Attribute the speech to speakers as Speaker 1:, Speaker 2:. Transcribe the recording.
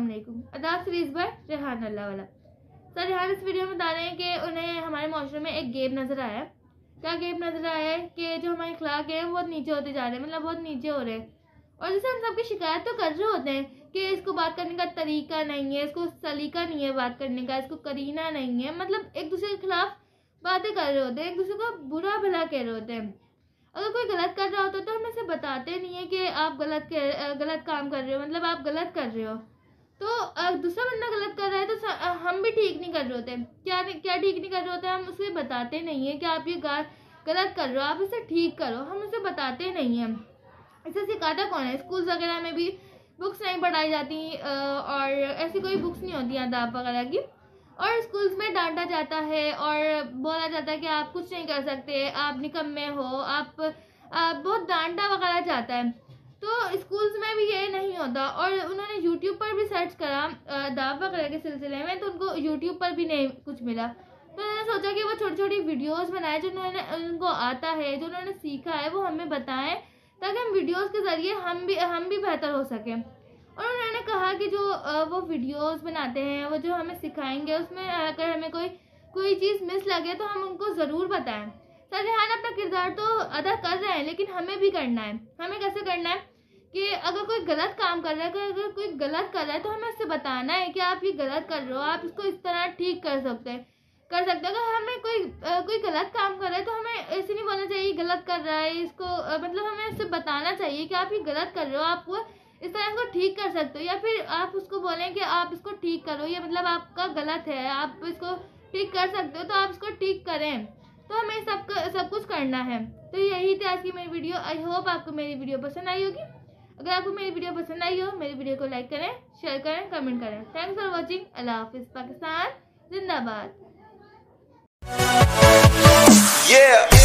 Speaker 1: अल्लाम अदाब series by Rehan अल्लाह वाला सर रेहान इस वीडियो में बता रहे हैं कि उन्हें हमारे माशरे में एक गेप नज़र आया क्या गेप नज़र आया है कि जो हमारे अखलाक हैं बहुत नीचे होते जा रहे हैं मतलब बहुत नीचे हो रहे हैं और जैसे हम सबकी शिकायत तो कर रहे होते हैं कि इसको बात करने का तरीका नहीं है इसको सलीका नहीं है बात करने का इसको करीना नहीं है मतलब एक दूसरे के खिलाफ बातें कर रहे होते हैं एक दूसरे को बुरा भला कह रहे होते हैं अगर कोई गलत कर रहा होता तो हम इसे बताते नहीं है कि आप गलत कर गलत काम कर रहे हो मतलब आप गलत कर रहे हो तो दूसरा बंदा गलत कर रहा है तो हम भी ठीक नहीं कर रहे होते क्या क्या ठीक नहीं कर रहे होते हम उसे बताते नहीं हैं कि आप ये गलत कर रहे हो आप इसे ठीक करो हम उसे बताते नहीं हैं इसे सिखाता कौन है स्कूल वगैरह में भी बुक्स नहीं पढ़ाई जाती और ऐसी कोई बुक्स नहीं होती आदाब वगैरह की और स्कूल्स में डांटा जाता है और बोला जाता है कि आप कुछ नहीं कर सकते आप निकम्मे हो आप, आप बहुत डांटा वगैरह जाता है तो स्कूल्स में भी ये नहीं होता और उन्होंने यूट्यूब पर भी सर्च करा दाब वगैरह के सिलसिले में तो उनको यूट्यूब पर भी नहीं कुछ मिला तो उन्होंने सोचा कि वो छोटी छोटी वीडियोस बनाए जो उन्होंने उनको आता है जो उन्होंने सीखा है वो हमें बताएं ताकि हम वीडियोस के ज़रिए हम भी हम भी बेहतर हो सकें और उन्होंने कहा कि जो वो वीडियोस बनाते हैं वो जो हमें सिखाएंगे उसमें अगर हमें कोई कोई चीज़ मिस लगे तो हम उनको ज़रूर बताएं सर रेहान अपना किरदार तो अदा कर रहे हैं लेकिन हमें भी करना है हमें कैसे करना है कि अगर कोई गलत काम कर रहा है अगर कोई गलत कर रहा है तो हमें उससे बताना है कि आप ये गलत कर रहे हो आप इसको इस तरह ठीक कर सकते हैं कर सकते हो अगर हमें कोई आ, कोई गलत काम कर रहा है तो हमें ऐसे नहीं बोलना चाहिए गलत कर रहा है इसको आ, मतलब हमें उससे बताना चाहिए कि आप ये गलत कर रहे हो आप इस तरह इसको ठीक कर सकते हो या फिर आप उसको बोलें कि आप इसको ठीक करो ये मतलब आपका गलत है आप इसको ठीक कर सकते हो तो आप इसको ठीक करें तो हमें सब सब कुछ करना है तो यही थी आज की मेरी वीडियो आई होप आपको मेरी वीडियो पसंद आई होगी अगर आपको मेरी वीडियो पसंद आई हो मेरी वीडियो को लाइक करें शेयर करें कमेंट करें थैंक्स फॉर वॉचिंग अल्लाह हाफिज़ पाकिस्तान जिंदाबाद Yeah.